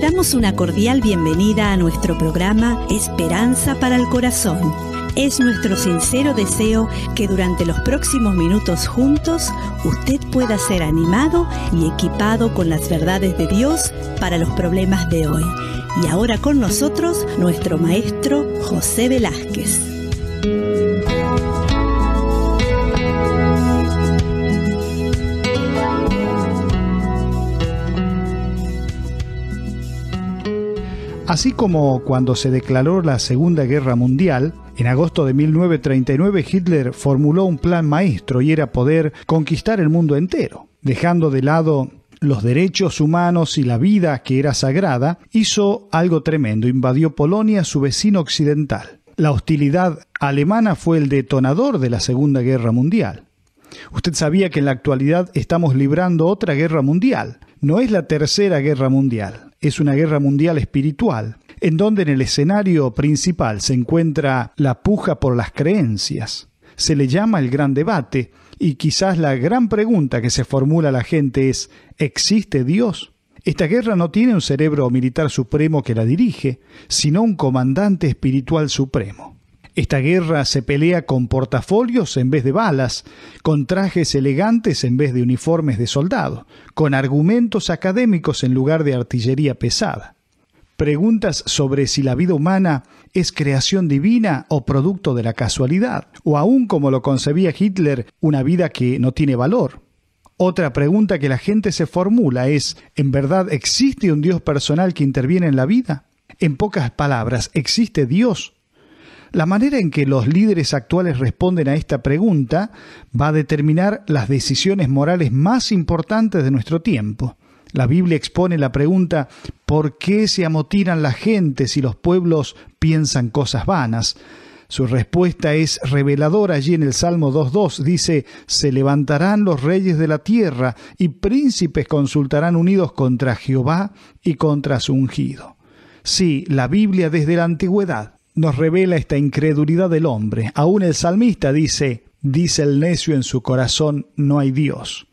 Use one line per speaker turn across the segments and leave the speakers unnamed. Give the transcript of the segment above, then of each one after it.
damos una cordial bienvenida a nuestro programa Esperanza para el Corazón. Es nuestro sincero deseo que durante los próximos minutos juntos usted pueda ser animado y equipado con las verdades de Dios para los problemas de hoy. Y ahora con nosotros nuestro maestro José Velázquez. Así como cuando se declaró la Segunda Guerra Mundial, en agosto de 1939 Hitler formuló un plan maestro y era poder conquistar el mundo entero. Dejando de lado los derechos humanos y la vida que era sagrada, hizo algo tremendo, invadió Polonia, su vecino occidental. La hostilidad alemana fue el detonador de la Segunda Guerra Mundial. Usted sabía que en la actualidad estamos librando otra guerra mundial. No es la Tercera Guerra Mundial, es una guerra mundial espiritual, en donde en el escenario principal se encuentra la puja por las creencias. Se le llama el gran debate y quizás la gran pregunta que se formula a la gente es ¿existe Dios? Esta guerra no tiene un cerebro militar supremo que la dirige, sino un comandante espiritual supremo. Esta guerra se pelea con portafolios en vez de balas, con trajes elegantes en vez de uniformes de soldado, con argumentos académicos en lugar de artillería pesada. Preguntas sobre si la vida humana es creación divina o producto de la casualidad, o aún como lo concebía Hitler, una vida que no tiene valor. Otra pregunta que la gente se formula es, ¿en verdad existe un Dios personal que interviene en la vida? En pocas palabras, ¿existe Dios la manera en que los líderes actuales responden a esta pregunta va a determinar las decisiones morales más importantes de nuestro tiempo. La Biblia expone la pregunta ¿por qué se amotinan la gente si los pueblos piensan cosas vanas? Su respuesta es reveladora allí en el Salmo 2.2. Dice, se levantarán los reyes de la tierra y príncipes consultarán unidos contra Jehová y contra su ungido. Sí, la Biblia desde la antigüedad nos revela esta incredulidad del hombre. Aún el salmista dice, dice el necio en su corazón, no hay Dios.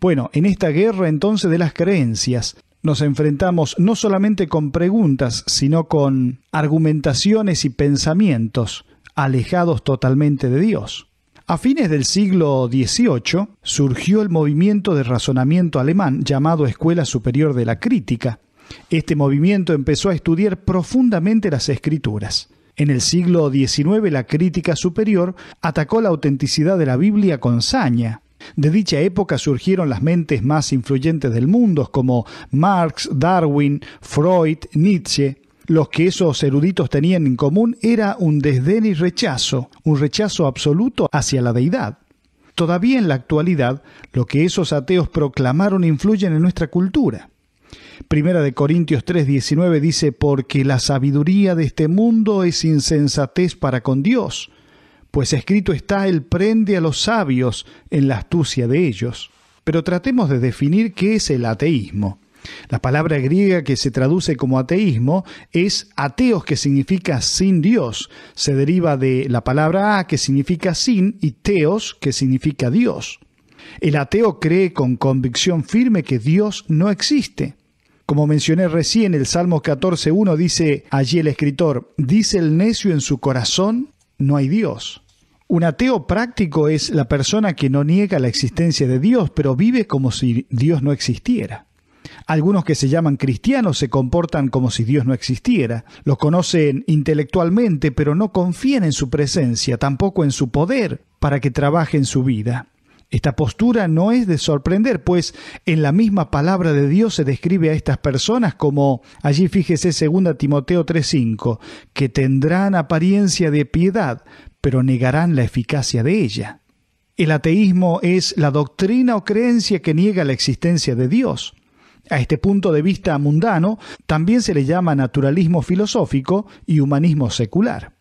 Bueno, en esta guerra entonces de las creencias, nos enfrentamos no solamente con preguntas, sino con argumentaciones y pensamientos alejados totalmente de Dios. A fines del siglo XVIII surgió el movimiento de razonamiento alemán llamado Escuela Superior de la Crítica. Este movimiento empezó a estudiar profundamente las escrituras. En el siglo XIX la crítica superior atacó la autenticidad de la Biblia con saña. De dicha época surgieron las mentes más influyentes del mundo, como Marx, Darwin, Freud, Nietzsche. Los que esos eruditos tenían en común era un desdén y rechazo, un rechazo absoluto hacia la deidad. Todavía en la actualidad, lo que esos ateos proclamaron influyen en nuestra cultura. Primera de Corintios 3:19 dice, porque la sabiduría de este mundo es insensatez para con Dios, pues escrito está, el prende a los sabios en la astucia de ellos. Pero tratemos de definir qué es el ateísmo. La palabra griega que se traduce como ateísmo es ateos, que significa sin Dios. Se deriva de la palabra a, que significa sin, y teos, que significa Dios. El ateo cree con convicción firme que Dios no existe. Como mencioné recién, el Salmo 14.1 dice allí el escritor, dice el necio en su corazón, no hay Dios. Un ateo práctico es la persona que no niega la existencia de Dios, pero vive como si Dios no existiera. Algunos que se llaman cristianos se comportan como si Dios no existiera, lo conocen intelectualmente, pero no confían en su presencia, tampoco en su poder, para que trabaje en su vida. Esta postura no es de sorprender, pues en la misma palabra de Dios se describe a estas personas como, allí fíjese 2 Timoteo 3:5, que tendrán apariencia de piedad, pero negarán la eficacia de ella. El ateísmo es la doctrina o creencia que niega la existencia de Dios. A este punto de vista mundano también se le llama naturalismo filosófico y humanismo secular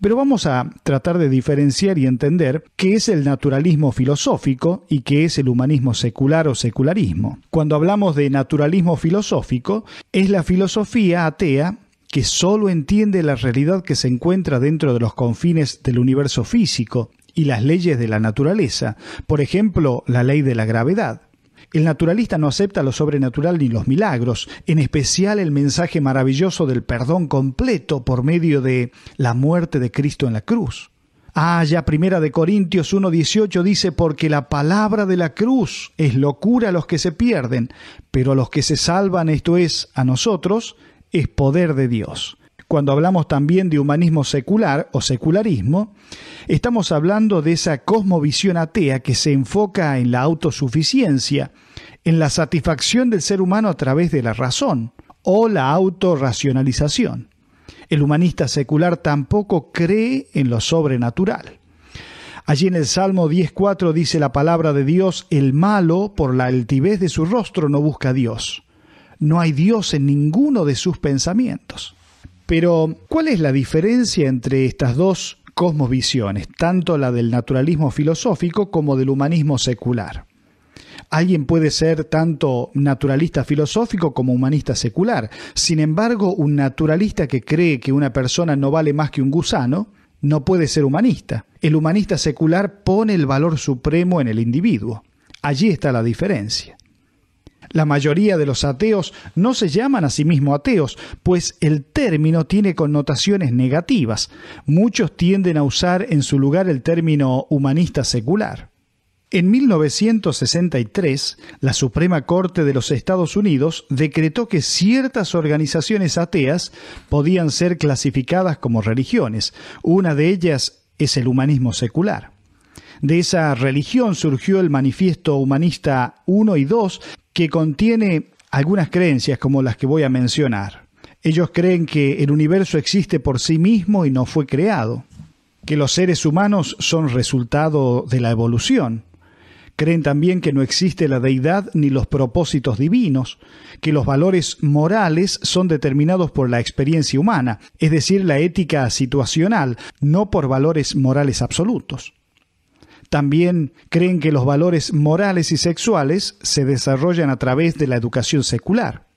pero vamos a tratar de diferenciar y entender qué es el naturalismo filosófico y qué es el humanismo secular o secularismo. Cuando hablamos de naturalismo filosófico, es la filosofía atea que solo entiende la realidad que se encuentra dentro de los confines del universo físico y las leyes de la naturaleza, por ejemplo, la ley de la gravedad. El naturalista no acepta lo sobrenatural ni los milagros, en especial el mensaje maravilloso del perdón completo por medio de la muerte de Cristo en la cruz. Ah, ya primera de Corintios 1.18 dice, porque la palabra de la cruz es locura a los que se pierden, pero a los que se salvan, esto es, a nosotros, es poder de Dios cuando hablamos también de humanismo secular o secularismo, estamos hablando de esa cosmovisión atea que se enfoca en la autosuficiencia, en la satisfacción del ser humano a través de la razón o la autorracionalización. El humanista secular tampoco cree en lo sobrenatural. Allí en el Salmo 10.4 dice la palabra de Dios, el malo por la altivez de su rostro no busca a Dios. No hay Dios en ninguno de sus pensamientos. Pero, ¿cuál es la diferencia entre estas dos cosmovisiones, tanto la del naturalismo filosófico como del humanismo secular? Alguien puede ser tanto naturalista filosófico como humanista secular. Sin embargo, un naturalista que cree que una persona no vale más que un gusano, no puede ser humanista. El humanista secular pone el valor supremo en el individuo. Allí está la diferencia. La mayoría de los ateos no se llaman a sí mismos ateos, pues el término tiene connotaciones negativas. Muchos tienden a usar en su lugar el término humanista secular. En 1963, la Suprema Corte de los Estados Unidos decretó que ciertas organizaciones ateas podían ser clasificadas como religiones. Una de ellas es el humanismo secular. De esa religión surgió el manifiesto humanista 1 y 2 que contiene algunas creencias como las que voy a mencionar. Ellos creen que el universo existe por sí mismo y no fue creado, que los seres humanos son resultado de la evolución. Creen también que no existe la deidad ni los propósitos divinos, que los valores morales son determinados por la experiencia humana, es decir, la ética situacional, no por valores morales absolutos. También creen que los valores morales y sexuales se desarrollan a través de la educación secular,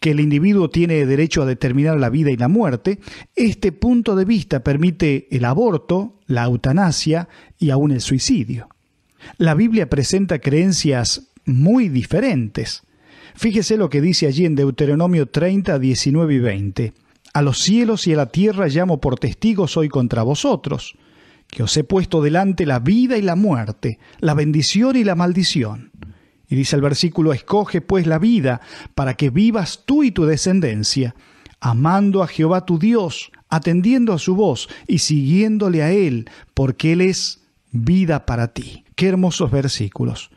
que el individuo tiene derecho a determinar la vida y la muerte. Este punto de vista permite el aborto, la eutanasia y aún el suicidio. La Biblia presenta creencias muy diferentes. Fíjese lo que dice allí en Deuteronomio 30, 19 y 20. A los cielos y a la tierra llamo por testigos hoy contra vosotros, que os he puesto delante la vida y la muerte, la bendición y la maldición. Y dice el versículo, escoge pues la vida para que vivas tú y tu descendencia, amando a Jehová tu Dios, atendiendo a su voz y siguiéndole a Él, porque Él es vida para ti. Qué hermosos versículos.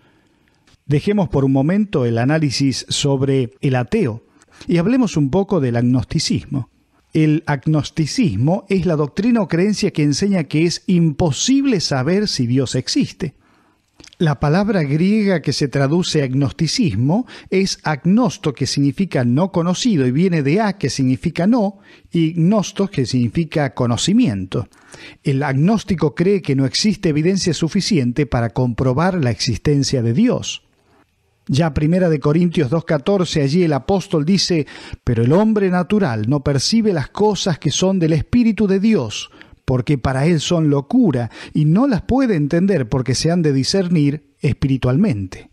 Dejemos por un momento el análisis sobre el ateo y hablemos un poco del agnosticismo. El agnosticismo es la doctrina o creencia que enseña que es imposible saber si Dios existe. La palabra griega que se traduce agnosticismo es agnosto, que significa no conocido, y viene de a, que significa no, y gnostos, que significa conocimiento. El agnóstico cree que no existe evidencia suficiente para comprobar la existencia de Dios. Ya primera de Corintios 2.14, allí el apóstol dice, pero el hombre natural no percibe las cosas que son del Espíritu de Dios, porque para él son locura, y no las puede entender porque se han de discernir espiritualmente.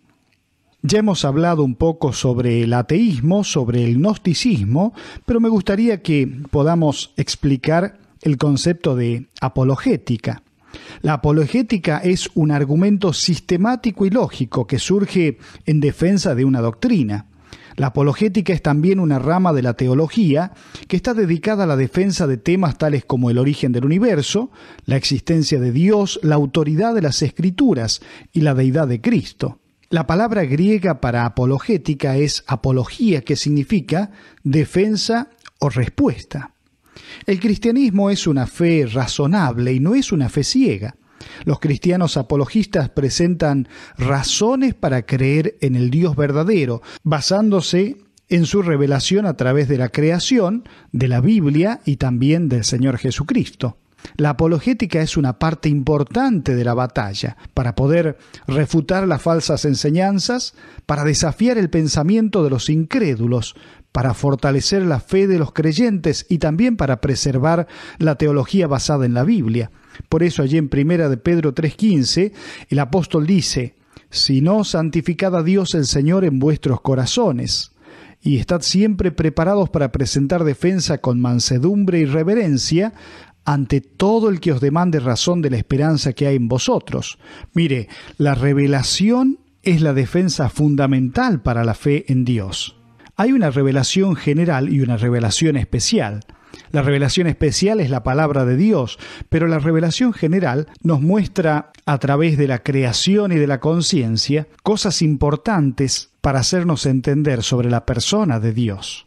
Ya hemos hablado un poco sobre el ateísmo, sobre el gnosticismo, pero me gustaría que podamos explicar el concepto de apologética. La apologética es un argumento sistemático y lógico que surge en defensa de una doctrina. La apologética es también una rama de la teología que está dedicada a la defensa de temas tales como el origen del universo, la existencia de Dios, la autoridad de las escrituras y la deidad de Cristo. La palabra griega para apologética es apología, que significa defensa o respuesta. El cristianismo es una fe razonable y no es una fe ciega. Los cristianos apologistas presentan razones para creer en el Dios verdadero, basándose en su revelación a través de la creación, de la Biblia y también del Señor Jesucristo. La apologética es una parte importante de la batalla, para poder refutar las falsas enseñanzas, para desafiar el pensamiento de los incrédulos, para fortalecer la fe de los creyentes y también para preservar la teología basada en la Biblia. Por eso allí en Primera de Pedro 3:15 el apóstol dice, «Si no, santificad a Dios el Señor en vuestros corazones, y estad siempre preparados para presentar defensa con mansedumbre y reverencia ante todo el que os demande razón de la esperanza que hay en vosotros. Mire, la revelación es la defensa fundamental para la fe en Dios hay una revelación general y una revelación especial. La revelación especial es la palabra de Dios, pero la revelación general nos muestra a través de la creación y de la conciencia cosas importantes para hacernos entender sobre la persona de Dios.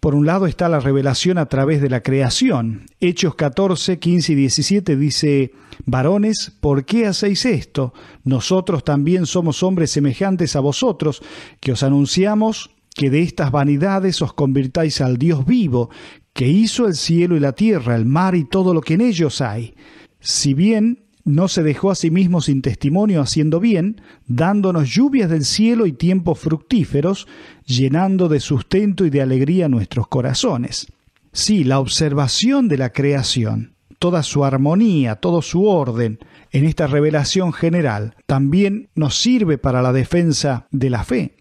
Por un lado está la revelación a través de la creación. Hechos 14, 15 y 17 dice, Varones, ¿por qué hacéis esto? Nosotros también somos hombres semejantes a vosotros, que os anunciamos que de estas vanidades os convirtáis al Dios vivo, que hizo el cielo y la tierra, el mar y todo lo que en ellos hay. Si bien no se dejó a sí mismo sin testimonio haciendo bien, dándonos lluvias del cielo y tiempos fructíferos, llenando de sustento y de alegría nuestros corazones. Sí, la observación de la creación, toda su armonía, todo su orden, en esta revelación general, también nos sirve para la defensa de la fe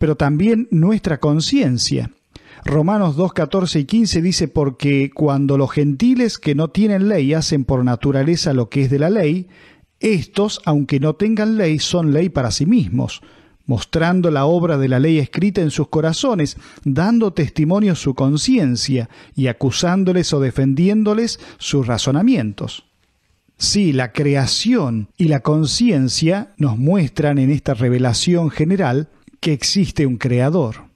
pero también nuestra conciencia. Romanos 2, 14 y 15 dice, porque cuando los gentiles que no tienen ley hacen por naturaleza lo que es de la ley, estos, aunque no tengan ley, son ley para sí mismos, mostrando la obra de la ley escrita en sus corazones, dando testimonio su conciencia y acusándoles o defendiéndoles sus razonamientos. Si la creación y la conciencia nos muestran en esta revelación general que existe un creador.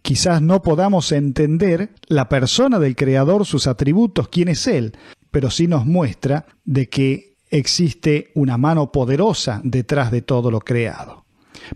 Quizás no podamos entender la persona del creador, sus atributos, quién es él, pero sí nos muestra de que existe una mano poderosa detrás de todo lo creado.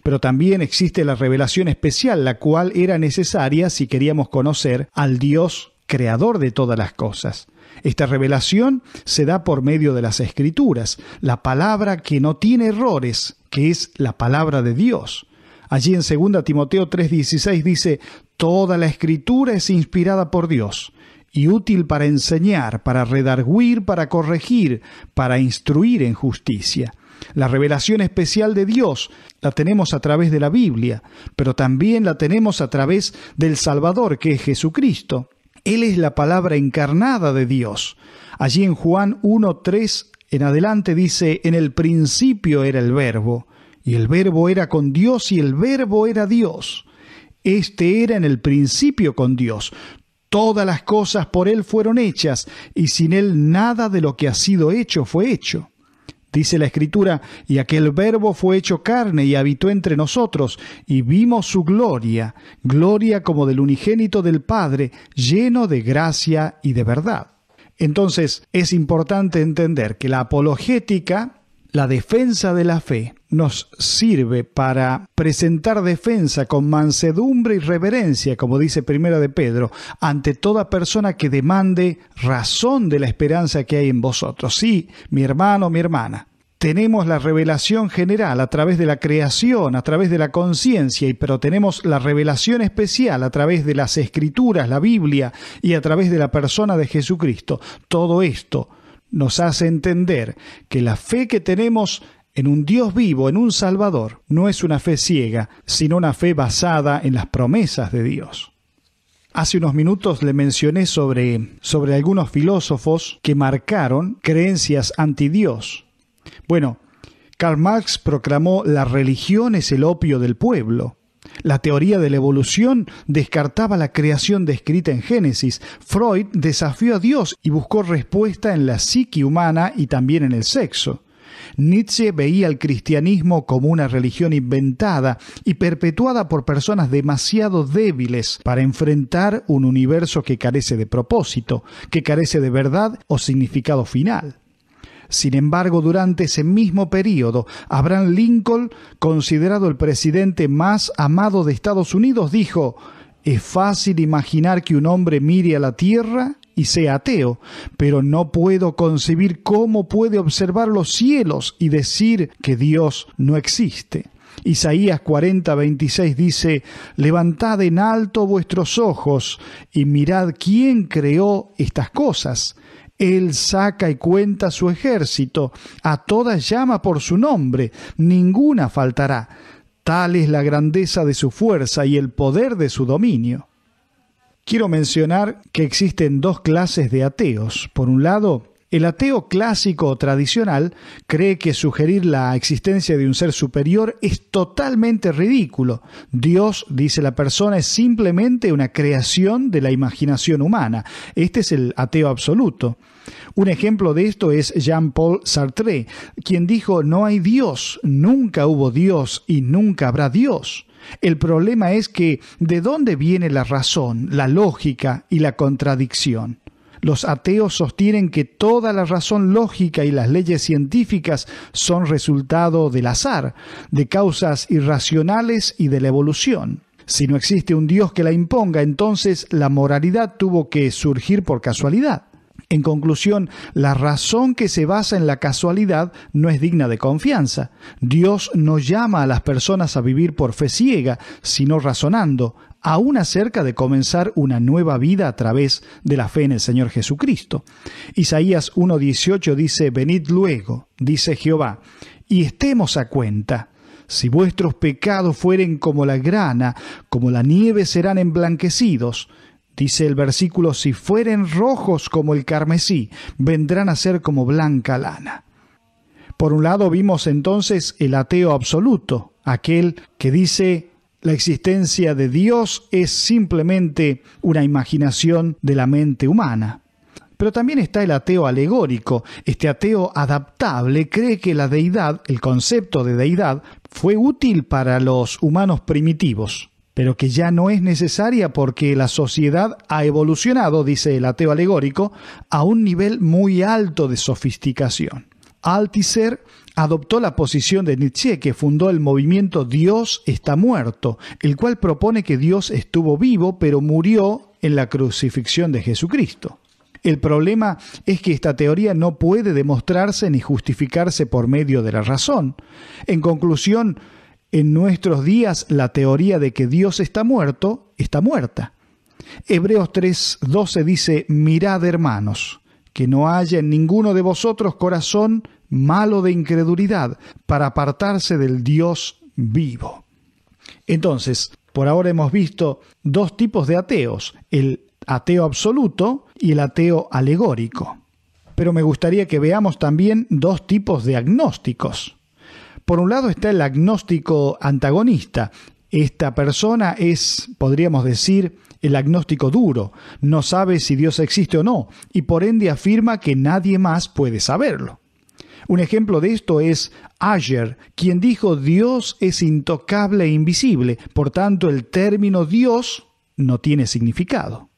Pero también existe la revelación especial, la cual era necesaria si queríamos conocer al Dios creador de todas las cosas. Esta revelación se da por medio de las escrituras, la palabra que no tiene errores, que es la palabra de Dios. Allí en 2 Timoteo 3:16 dice, Toda la escritura es inspirada por Dios y útil para enseñar, para redarguir, para corregir, para instruir en justicia. La revelación especial de Dios la tenemos a través de la Biblia, pero también la tenemos a través del Salvador, que es Jesucristo. Él es la palabra encarnada de Dios. Allí en Juan 1.3 en adelante dice, en el principio era el verbo y el verbo era con Dios y el verbo era Dios. Este era en el principio con Dios. Todas las cosas por Él fueron hechas, y sin Él nada de lo que ha sido hecho fue hecho. Dice la Escritura, y aquel verbo fue hecho carne y habitó entre nosotros, y vimos su gloria, gloria como del unigénito del Padre, lleno de gracia y de verdad. Entonces es importante entender que la apologética la defensa de la fe nos sirve para presentar defensa con mansedumbre y reverencia, como dice Primera de Pedro, ante toda persona que demande razón de la esperanza que hay en vosotros. Sí, mi hermano, mi hermana, tenemos la revelación general a través de la creación, a través de la conciencia, pero tenemos la revelación especial a través de las escrituras, la Biblia y a través de la persona de Jesucristo. Todo esto nos hace entender que la fe que tenemos en un Dios vivo, en un Salvador, no es una fe ciega, sino una fe basada en las promesas de Dios. Hace unos minutos le mencioné sobre, sobre algunos filósofos que marcaron creencias anti Dios. Bueno, Karl Marx proclamó la religión es el opio del pueblo. La teoría de la evolución descartaba la creación descrita en Génesis. Freud desafió a Dios y buscó respuesta en la psique humana y también en el sexo. Nietzsche veía al cristianismo como una religión inventada y perpetuada por personas demasiado débiles para enfrentar un universo que carece de propósito, que carece de verdad o significado final. Sin embargo, durante ese mismo periodo, Abraham Lincoln, considerado el presidente más amado de Estados Unidos, dijo, es fácil imaginar que un hombre mire a la tierra y sea ateo, pero no puedo concebir cómo puede observar los cielos y decir que Dios no existe. Isaías 40.26 dice, Levantad en alto vuestros ojos y mirad quién creó estas cosas, él saca y cuenta su ejército, a todas llama por su nombre, ninguna faltará. Tal es la grandeza de su fuerza y el poder de su dominio. Quiero mencionar que existen dos clases de ateos. Por un lado, el ateo clásico o tradicional cree que sugerir la existencia de un ser superior es totalmente ridículo. Dios, dice la persona, es simplemente una creación de la imaginación humana. Este es el ateo absoluto. Un ejemplo de esto es Jean-Paul Sartre, quien dijo, no hay Dios, nunca hubo Dios y nunca habrá Dios. El problema es que, ¿de dónde viene la razón, la lógica y la contradicción? Los ateos sostienen que toda la razón lógica y las leyes científicas son resultado del azar, de causas irracionales y de la evolución. Si no existe un Dios que la imponga, entonces la moralidad tuvo que surgir por casualidad. En conclusión, la razón que se basa en la casualidad no es digna de confianza. Dios no llama a las personas a vivir por fe ciega, sino razonando aún acerca de comenzar una nueva vida a través de la fe en el Señor Jesucristo. Isaías 1.18 dice, Venid luego, dice Jehová, y estemos a cuenta. Si vuestros pecados fueren como la grana, como la nieve serán emblanquecidos. Dice el versículo, si fueren rojos como el carmesí, vendrán a ser como blanca lana. Por un lado vimos entonces el ateo absoluto, aquel que dice la existencia de Dios es simplemente una imaginación de la mente humana. Pero también está el ateo alegórico. Este ateo adaptable cree que la deidad, el concepto de deidad, fue útil para los humanos primitivos, pero que ya no es necesaria porque la sociedad ha evolucionado, dice el ateo alegórico, a un nivel muy alto de sofisticación. Altiser adoptó la posición de Nietzsche, que fundó el movimiento Dios está muerto, el cual propone que Dios estuvo vivo pero murió en la crucifixión de Jesucristo. El problema es que esta teoría no puede demostrarse ni justificarse por medio de la razón. En conclusión, en nuestros días la teoría de que Dios está muerto está muerta. Hebreos 3:12 dice, mirad hermanos, que no haya en ninguno de vosotros corazón malo de incredulidad, para apartarse del Dios vivo. Entonces, por ahora hemos visto dos tipos de ateos, el ateo absoluto y el ateo alegórico. Pero me gustaría que veamos también dos tipos de agnósticos. Por un lado está el agnóstico antagonista. Esta persona es, podríamos decir, el agnóstico duro, no sabe si Dios existe o no, y por ende afirma que nadie más puede saberlo. Un ejemplo de esto es Ayer, quien dijo Dios es intocable e invisible, por tanto el término Dios no tiene significado.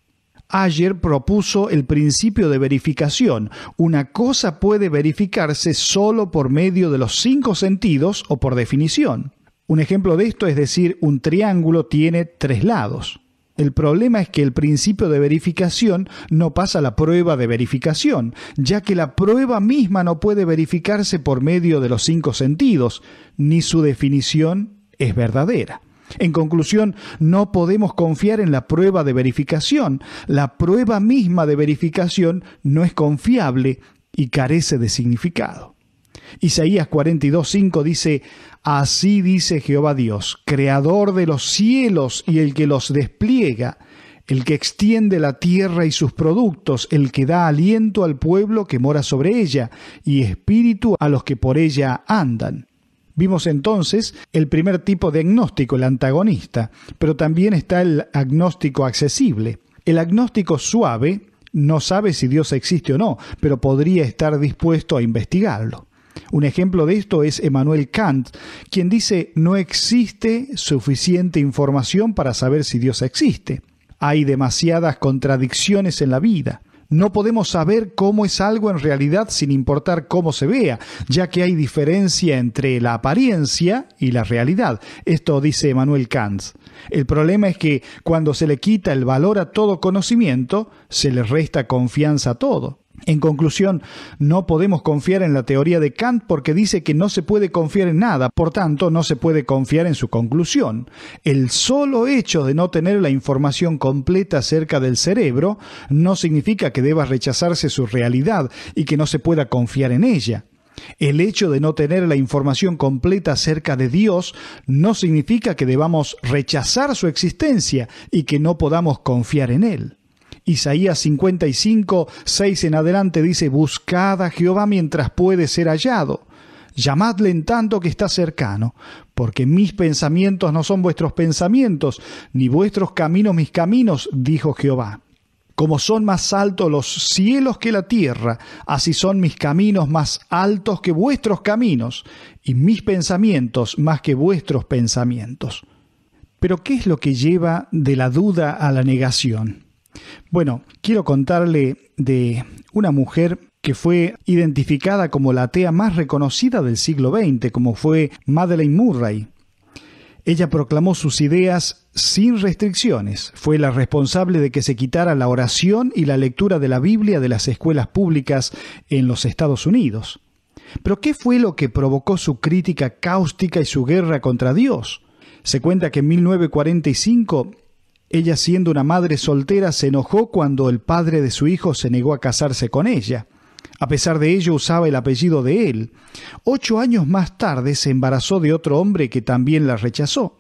Ayer propuso el principio de verificación. Una cosa puede verificarse solo por medio de los cinco sentidos o por definición. Un ejemplo de esto es decir, un triángulo tiene tres lados. El problema es que el principio de verificación no pasa la prueba de verificación, ya que la prueba misma no puede verificarse por medio de los cinco sentidos, ni su definición es verdadera. En conclusión, no podemos confiar en la prueba de verificación. La prueba misma de verificación no es confiable y carece de significado. Isaías 42.5 dice, Así dice Jehová Dios, creador de los cielos y el que los despliega, el que extiende la tierra y sus productos, el que da aliento al pueblo que mora sobre ella, y espíritu a los que por ella andan. Vimos entonces el primer tipo de agnóstico, el antagonista, pero también está el agnóstico accesible. El agnóstico suave no sabe si Dios existe o no, pero podría estar dispuesto a investigarlo. Un ejemplo de esto es Emmanuel Kant, quien dice no existe suficiente información para saber si Dios existe. Hay demasiadas contradicciones en la vida. No podemos saber cómo es algo en realidad sin importar cómo se vea, ya que hay diferencia entre la apariencia y la realidad. Esto dice Emmanuel Kant. El problema es que cuando se le quita el valor a todo conocimiento, se le resta confianza a todo. En conclusión, no podemos confiar en la teoría de Kant porque dice que no se puede confiar en nada, por tanto no se puede confiar en su conclusión. El solo hecho de no tener la información completa acerca del cerebro no significa que deba rechazarse su realidad y que no se pueda confiar en ella. El hecho de no tener la información completa acerca de Dios no significa que debamos rechazar su existencia y que no podamos confiar en Él. Isaías 55, 6 en adelante dice, Buscad a Jehová mientras puede ser hallado. Llamadle en tanto que está cercano, porque mis pensamientos no son vuestros pensamientos, ni vuestros caminos mis caminos, dijo Jehová. Como son más altos los cielos que la tierra, así son mis caminos más altos que vuestros caminos, y mis pensamientos más que vuestros pensamientos. Pero ¿qué es lo que lleva de la duda a la negación? Bueno, quiero contarle de una mujer que fue identificada como la atea más reconocida del siglo XX, como fue Madeleine Murray. Ella proclamó sus ideas sin restricciones. Fue la responsable de que se quitara la oración y la lectura de la Biblia de las escuelas públicas en los Estados Unidos. Pero ¿qué fue lo que provocó su crítica cáustica y su guerra contra Dios? Se cuenta que en 1945 ella siendo una madre soltera se enojó cuando el padre de su hijo se negó a casarse con ella. A pesar de ello usaba el apellido de él. Ocho años más tarde se embarazó de otro hombre que también la rechazó.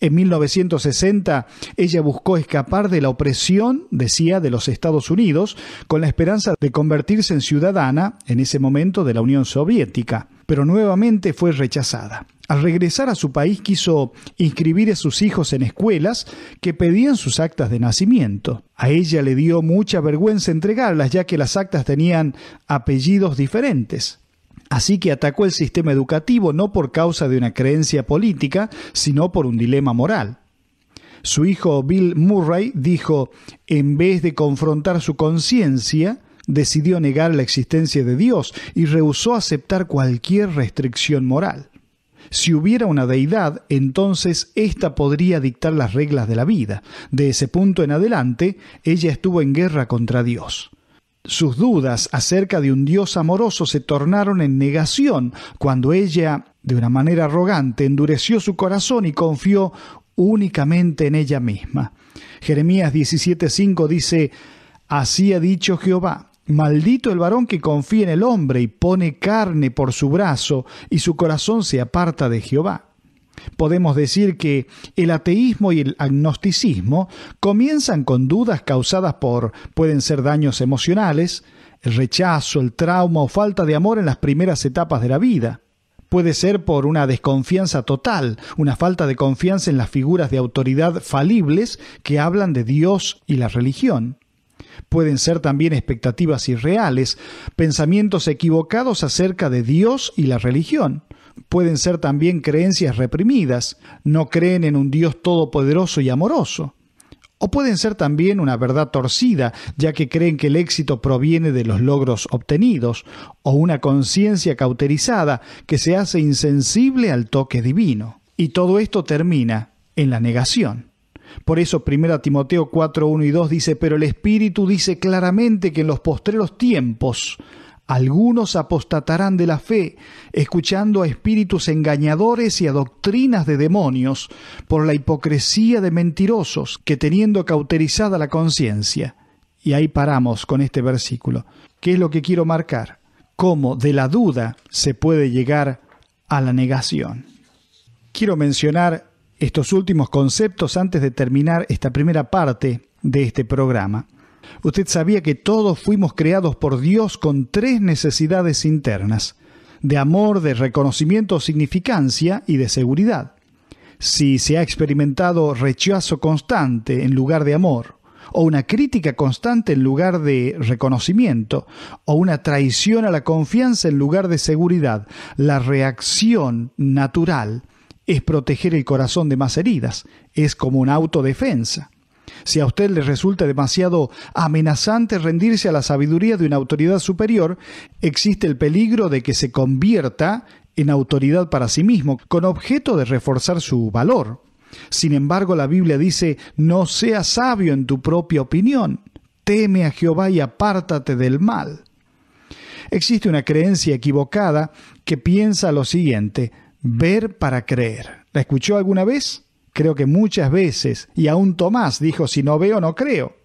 En 1960 ella buscó escapar de la opresión, decía, de los Estados Unidos, con la esperanza de convertirse en ciudadana, en ese momento, de la Unión Soviética, pero nuevamente fue rechazada. Al regresar a su país quiso inscribir a sus hijos en escuelas que pedían sus actas de nacimiento. A ella le dio mucha vergüenza entregarlas ya que las actas tenían apellidos diferentes. Así que atacó el sistema educativo no por causa de una creencia política, sino por un dilema moral. Su hijo Bill Murray dijo, en vez de confrontar su conciencia, decidió negar la existencia de Dios y rehusó aceptar cualquier restricción moral. Si hubiera una deidad, entonces ésta podría dictar las reglas de la vida. De ese punto en adelante, ella estuvo en guerra contra Dios. Sus dudas acerca de un Dios amoroso se tornaron en negación cuando ella, de una manera arrogante, endureció su corazón y confió únicamente en ella misma. Jeremías 17:5 dice, Así ha dicho Jehová, Maldito el varón que confía en el hombre y pone carne por su brazo y su corazón se aparta de Jehová. Podemos decir que el ateísmo y el agnosticismo comienzan con dudas causadas por pueden ser daños emocionales, el rechazo, el trauma o falta de amor en las primeras etapas de la vida. Puede ser por una desconfianza total, una falta de confianza en las figuras de autoridad falibles que hablan de Dios y la religión. Pueden ser también expectativas irreales, pensamientos equivocados acerca de Dios y la religión. Pueden ser también creencias reprimidas, no creen en un Dios todopoderoso y amoroso. O pueden ser también una verdad torcida, ya que creen que el éxito proviene de los logros obtenidos, o una conciencia cauterizada que se hace insensible al toque divino. Y todo esto termina en la negación. Por eso 1 Timoteo 4, 1 y 2 dice, pero el Espíritu dice claramente que en los postreros tiempos algunos apostatarán de la fe, escuchando a espíritus engañadores y a doctrinas de demonios, por la hipocresía de mentirosos, que teniendo cauterizada la conciencia. Y ahí paramos con este versículo. ¿Qué es lo que quiero marcar? Cómo de la duda se puede llegar a la negación. Quiero mencionar estos últimos conceptos antes de terminar esta primera parte de este programa. Usted sabía que todos fuimos creados por Dios con tres necesidades internas, de amor, de reconocimiento significancia y de seguridad. Si se ha experimentado rechazo constante en lugar de amor, o una crítica constante en lugar de reconocimiento, o una traición a la confianza en lugar de seguridad, la reacción natural es proteger el corazón de más heridas, es como una autodefensa. Si a usted le resulta demasiado amenazante rendirse a la sabiduría de una autoridad superior, existe el peligro de que se convierta en autoridad para sí mismo, con objeto de reforzar su valor. Sin embargo, la Biblia dice, no seas sabio en tu propia opinión, teme a Jehová y apártate del mal. Existe una creencia equivocada que piensa lo siguiente, ver para creer. ¿La escuchó alguna vez? Creo que muchas veces, y aún Tomás dijo, si no veo, no creo.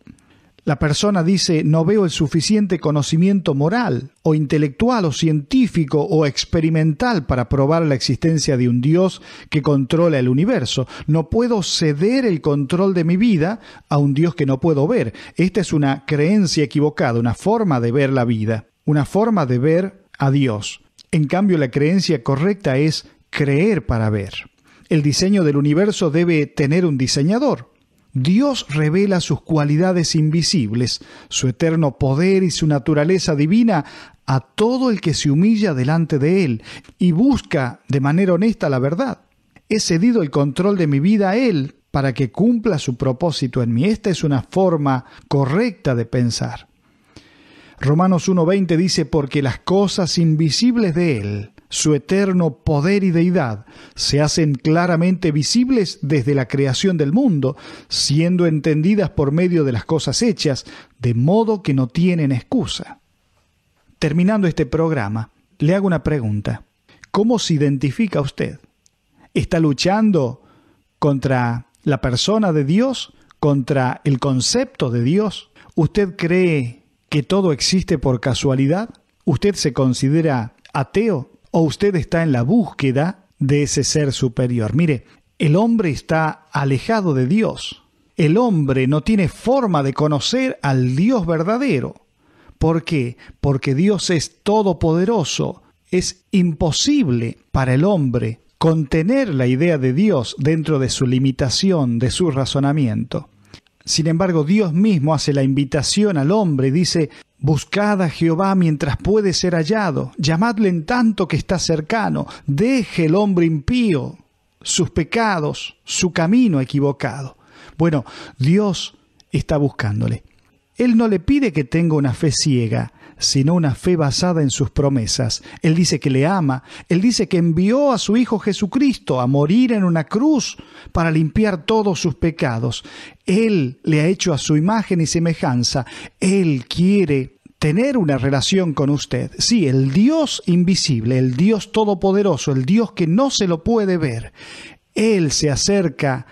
La persona dice, no veo el suficiente conocimiento moral, o intelectual, o científico, o experimental para probar la existencia de un Dios que controla el universo. No puedo ceder el control de mi vida a un Dios que no puedo ver. Esta es una creencia equivocada, una forma de ver la vida, una forma de ver a Dios. En cambio, la creencia correcta es creer para ver. El diseño del universo debe tener un diseñador. Dios revela sus cualidades invisibles, su eterno poder y su naturaleza divina a todo el que se humilla delante de Él y busca de manera honesta la verdad. He cedido el control de mi vida a Él para que cumpla su propósito en mí. Esta es una forma correcta de pensar. Romanos 1.20 dice, porque las cosas invisibles de Él, su eterno poder y deidad se hacen claramente visibles desde la creación del mundo, siendo entendidas por medio de las cosas hechas, de modo que no tienen excusa. Terminando este programa, le hago una pregunta. ¿Cómo se identifica usted? ¿Está luchando contra la persona de Dios? ¿Contra el concepto de Dios? ¿Usted cree que todo existe por casualidad? ¿Usted se considera ateo? o usted está en la búsqueda de ese ser superior. Mire, el hombre está alejado de Dios. El hombre no tiene forma de conocer al Dios verdadero. ¿Por qué? Porque Dios es todopoderoso. Es imposible para el hombre contener la idea de Dios dentro de su limitación, de su razonamiento. Sin embargo, Dios mismo hace la invitación al hombre y dice, Buscad a Jehová mientras puede ser hallado, llamadle en tanto que está cercano, deje el hombre impío sus pecados, su camino equivocado. Bueno, Dios está buscándole. Él no le pide que tenga una fe ciega, sino una fe basada en sus promesas. Él dice que le ama, él dice que envió a su Hijo Jesucristo a morir en una cruz para limpiar todos sus pecados. Él le ha hecho a su imagen y semejanza, él quiere tener una relación con usted. Sí, el Dios invisible, el Dios todopoderoso, el Dios que no se lo puede ver, él se acerca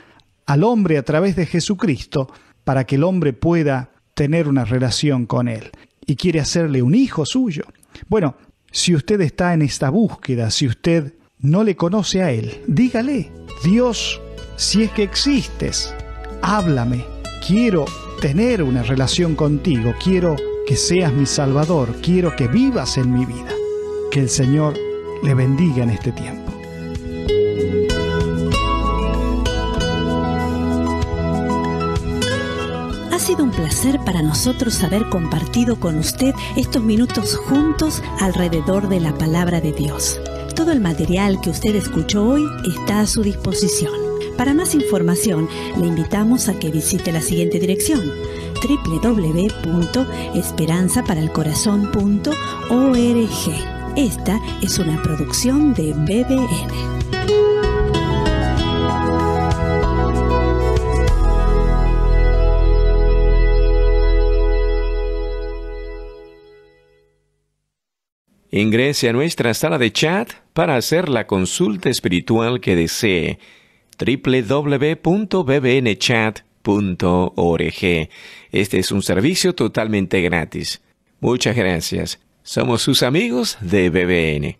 al hombre a través de Jesucristo para que el hombre pueda tener una relación con Él y quiere hacerle un hijo suyo. Bueno, si usted está en esta búsqueda, si usted no le conoce a Él, dígale, Dios, si es que existes, háblame, quiero tener una relación contigo, quiero que seas mi Salvador, quiero que vivas en mi vida. Que el Señor le bendiga en este tiempo. Ha sido un placer para nosotros haber compartido con usted estos minutos juntos alrededor de la palabra de Dios. Todo el material que usted escuchó hoy está a su disposición. Para más información, le invitamos a que visite la siguiente dirección www.esperanzaparalcorazón.org. Esta es una producción de BBN. Ingrese a nuestra sala de chat para hacer la consulta espiritual que desee www.bbnchat.org. Este es un servicio totalmente gratis. Muchas gracias. Somos sus amigos de BBN.